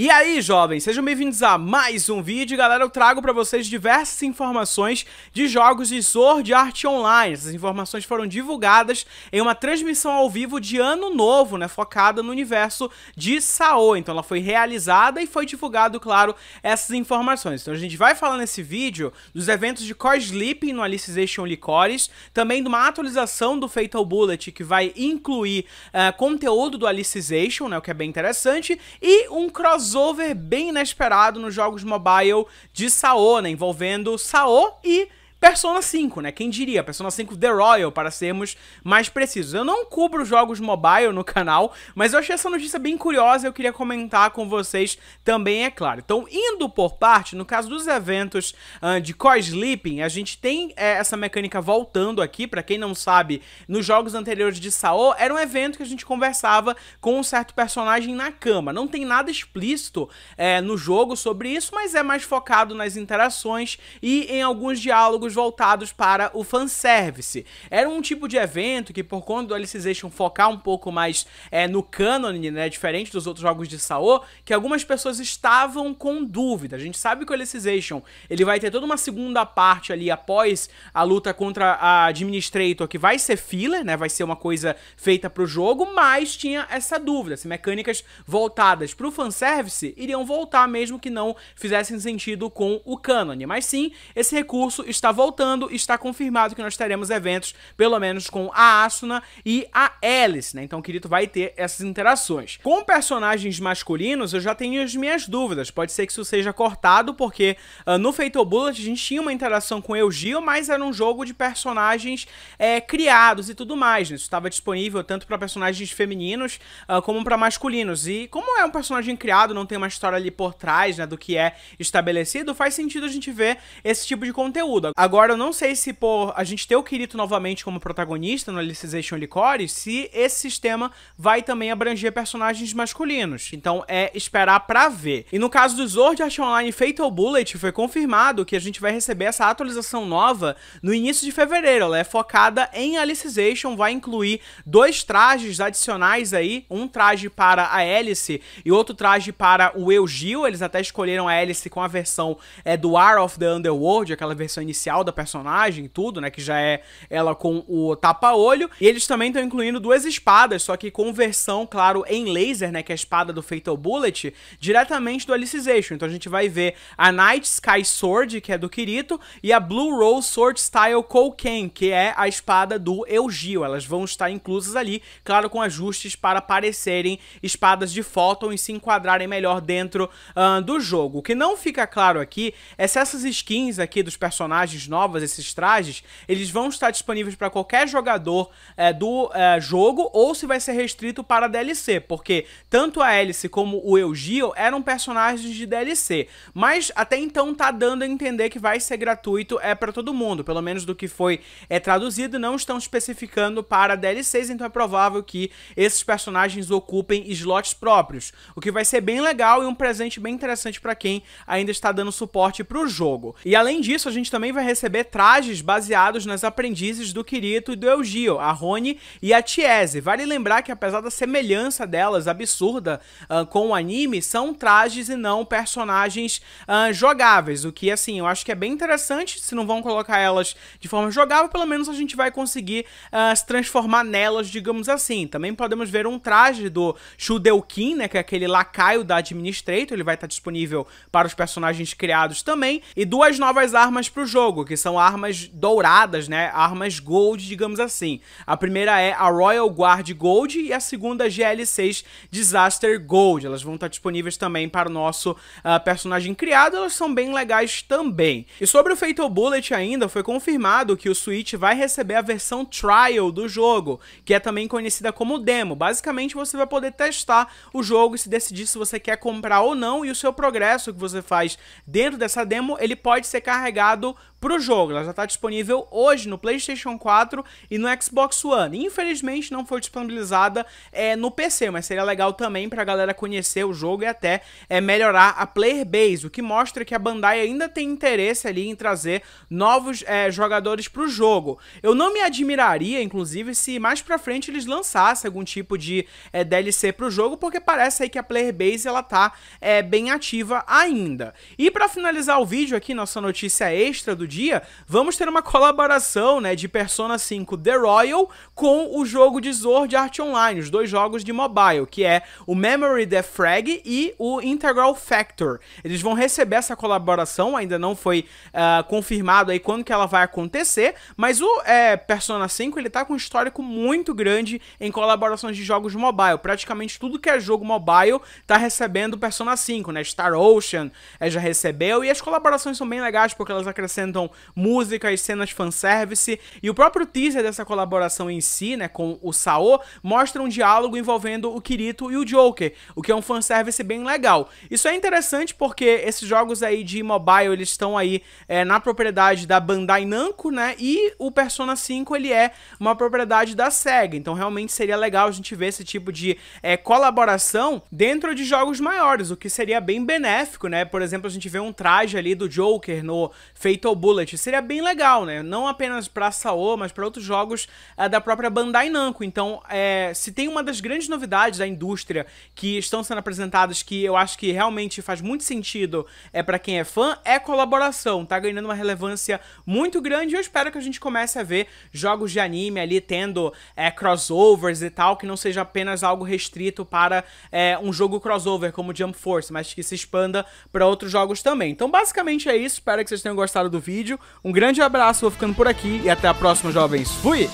E aí, jovens, sejam bem-vindos a mais um vídeo. Galera, eu trago para vocês diversas informações de jogos de Sword Art Online. Essas informações foram divulgadas em uma transmissão ao vivo de Ano Novo, né, focada no universo de Sao. Então ela foi realizada e foi divulgado, claro, essas informações. Então a gente vai falar nesse vídeo dos eventos de Core Sleeping no Alicization Licores, também de uma atualização do Fatal Bullet que vai incluir uh, conteúdo do Alicization, né, o que é bem interessante, e um cross crossover bem inesperado nos jogos mobile de Saô, né? Envolvendo Saô e Persona 5, né? Quem diria? Persona 5 The Royal, para sermos mais precisos. Eu não cubro jogos mobile no canal, mas eu achei essa notícia bem curiosa e eu queria comentar com vocês também, é claro. Então, indo por parte, no caso dos eventos uh, de co-sleeping, a gente tem é, essa mecânica voltando aqui. Para quem não sabe, nos jogos anteriores de Saô, era um evento que a gente conversava com um certo personagem na cama. Não tem nada explícito é, no jogo sobre isso, mas é mais focado nas interações e em alguns diálogos voltados para o fanservice. Era um tipo de evento que, por conta do Alicization focar um pouco mais é, no canon, né, diferente dos outros jogos de Saô, que algumas pessoas estavam com dúvida. A gente sabe que o Alicization ele vai ter toda uma segunda parte ali após a luta contra a Administrator, que vai ser filler, né, vai ser uma coisa feita para o jogo, mas tinha essa dúvida se mecânicas voltadas para o fanservice iriam voltar mesmo que não fizessem sentido com o canon. Mas sim, esse recurso estava voltando, está confirmado que nós teremos eventos, pelo menos com a Asuna e a Alice, né? Então Kirito vai ter essas interações. Com personagens masculinos, eu já tenho as minhas dúvidas. Pode ser que isso seja cortado, porque uh, no Fatal Bullet a gente tinha uma interação com Eugil, mas era um jogo de personagens é, criados e tudo mais. Né? Isso estava disponível tanto para personagens femininos uh, como para masculinos. E como é um personagem criado, não tem uma história ali por trás né, do que é estabelecido, faz sentido a gente ver esse tipo de conteúdo. Agora, eu não sei se, pô, a gente ter o Kirito novamente como protagonista no Alicization Licore, se esse sistema vai também abranger personagens masculinos. Então, é esperar pra ver. E no caso do Sword Art Online Fatal Bullet, foi confirmado que a gente vai receber essa atualização nova no início de fevereiro. Ela é focada em Alicization, vai incluir dois trajes adicionais aí, um traje para a Hélice e outro traje para o Eugil. Eles até escolheram a Hélice com a versão é, do War of the Underworld, aquela versão inicial principal da personagem, tudo, né? Que já é ela com o tapa-olho. E eles também estão incluindo duas espadas, só que com versão, claro, em laser, né? Que é a espada do Fatal Bullet, diretamente do Alicization. Então a gente vai ver a Night Sky Sword, que é do Kirito, e a Blue Rose Sword Style Kouken, que é a espada do Elgio. Elas vão estar inclusas ali, claro, com ajustes para parecerem espadas de Photon e se enquadrarem melhor dentro uh, do jogo. O que não fica claro aqui é se essas skins aqui dos personagens novas, esses trajes, eles vão estar disponíveis para qualquer jogador é, do é, jogo ou se vai ser restrito para DLC, porque tanto a Alice como o Eugio eram personagens de DLC, mas até então tá dando a entender que vai ser gratuito é para todo mundo, pelo menos do que foi é traduzido, não estão especificando para DLCs, então é provável que esses personagens ocupem slots próprios, o que vai ser bem legal e um presente bem interessante para quem ainda está dando suporte para o jogo. E além disso, a gente também vai receber receber trajes baseados nas aprendizes do Kirito e do Elgio, a Rony e a Tiese. Vale lembrar que apesar da semelhança delas absurda uh, com o anime, são trajes e não personagens uh, jogáveis, o que assim, eu acho que é bem interessante, se não vão colocar elas de forma jogável, pelo menos a gente vai conseguir uh, se transformar nelas, digamos assim. Também podemos ver um traje do Shudeukin, né, que é aquele lacaio da Administrator, ele vai estar disponível para os personagens criados também, e duas novas armas para o jogo, porque são armas douradas, né? Armas gold, digamos assim. A primeira é a Royal Guard Gold e a segunda a GL6 Disaster Gold. Elas vão estar disponíveis também para o nosso uh, personagem criado, elas são bem legais também. E sobre o Fatal Bullet ainda, foi confirmado que o Switch vai receber a versão trial do jogo, que é também conhecida como demo. Basicamente, você vai poder testar o jogo e se decidir se você quer comprar ou não, e o seu progresso que você faz dentro dessa demo, ele pode ser carregado pro para o jogo. Ela já está disponível hoje no PlayStation 4 e no Xbox One. Infelizmente não foi disponibilizada é, no PC, mas seria legal também para a galera conhecer o jogo e até é, melhorar a player base, o que mostra que a Bandai ainda tem interesse ali em trazer novos é, jogadores para o jogo. Eu não me admiraria, inclusive, se mais para frente eles lançassem algum tipo de é, DLC para o jogo, porque parece aí que a player base ela tá é, bem ativa ainda. E para finalizar o vídeo aqui, nossa notícia extra do dia dia, vamos ter uma colaboração, né, de Persona 5 The Royal com o jogo de Sword Art Online, os dois jogos de mobile, que é o Memory The Frag e o Integral Factor. Eles vão receber essa colaboração, ainda não foi uh, confirmado aí quando que ela vai acontecer, mas o é, Persona 5, ele tá com um histórico muito grande em colaborações de jogos mobile. Praticamente tudo que é jogo mobile tá recebendo Persona 5, né? Star Ocean é, já recebeu, e as colaborações são bem legais porque elas acrescentam músicas, cenas fanservice, e o próprio teaser dessa colaboração em si, né, com o Sao, mostra um diálogo envolvendo o Kirito e o Joker, o que é um fanservice bem legal. Isso é interessante porque esses jogos aí de mobile, eles estão aí é, na propriedade da Bandai Namco, né, e o Persona 5, ele é uma propriedade da SEGA, então realmente seria legal a gente ver esse tipo de é, colaboração dentro de jogos maiores, o que seria bem benéfico, né, por exemplo, a gente vê um traje ali do Joker no Fatal Bullet Bullet seria bem legal, né? Não apenas para Sao, mas para outros jogos eh, da própria Bandai Namco. Então, é, se tem uma das grandes novidades da indústria que estão sendo apresentadas, que eu acho que realmente faz muito sentido é eh, para quem é fã, é colaboração. Tá ganhando uma relevância muito grande. E eu espero que a gente comece a ver jogos de anime ali tendo é, crossovers e tal, que não seja apenas algo restrito para é, um jogo crossover como Jump Force, mas que se expanda para outros jogos também. Então, basicamente é isso. Espero que vocês tenham gostado do vídeo vídeo. Um grande abraço, vou ficando por aqui e até a próxima, jovens. Fui!